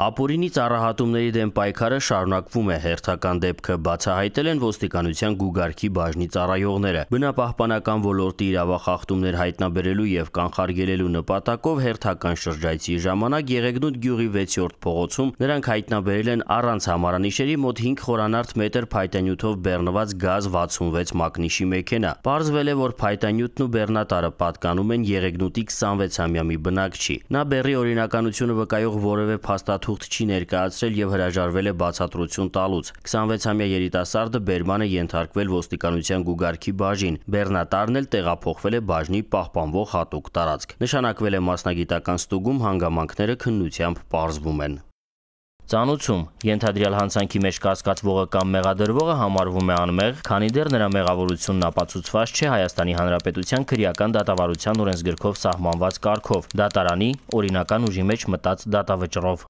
Ապուրինի ծառահատումների դեմ պայքարը շարունակվում է հերթական դեպքը բացահայտել են ոստիկանության գուգարքի բաժնի ծառայողները։ Բնապահպանական ոլորտի իրավախախտումներ հայտնաբերելու եւ կանխարգելելու նպատակով հերթական շրջայցի ժամանակ Եղեգնուտ գյուղի 6-րդ փողոցում նրանք հայտնաբերել են առանց համարանիշերի մոտ 5 խորանարդ մետր փայտանյութով բեռնված գազ 66 մակնիշի մեքենա։ Պարզվել է, որ փայտանյութն ու բեռնատարը պատկանում են Եղեգնուտի 26-ամյա մի բնակչի։ Նա բեռի օրինականությունը վկայող որևէ փաստաթուղթ թուղթ չի ներկայացրել եւ հրաժարվել է բացատրություն տալուց։ 26-ամյա երիտասարդը Բերմանը ենթարկվել ոստիկանության գուգարքի բաժին։ Բեռնատարն էլ տեղափոխվել է բաժնի պահպանվող հատուկ տարածք։ Նշանակվել է մասնագիտական ստուգում հանգամանքները քննությամբ պարզվում են։ Ծանուցում ենթադրյալ հանցանքի մեջ կասկածվողը կամ մեղադրվողը համարվում է անմեղ, քանի դեռ նրա մեղավորությունն ապացուցված չէ Հայաստանի Հանրապետության քրեական դատավարության օրենսգրքով սահմանված կարգով՝ դատարանի օրինական ուժի մեջ մտած դատավճռով։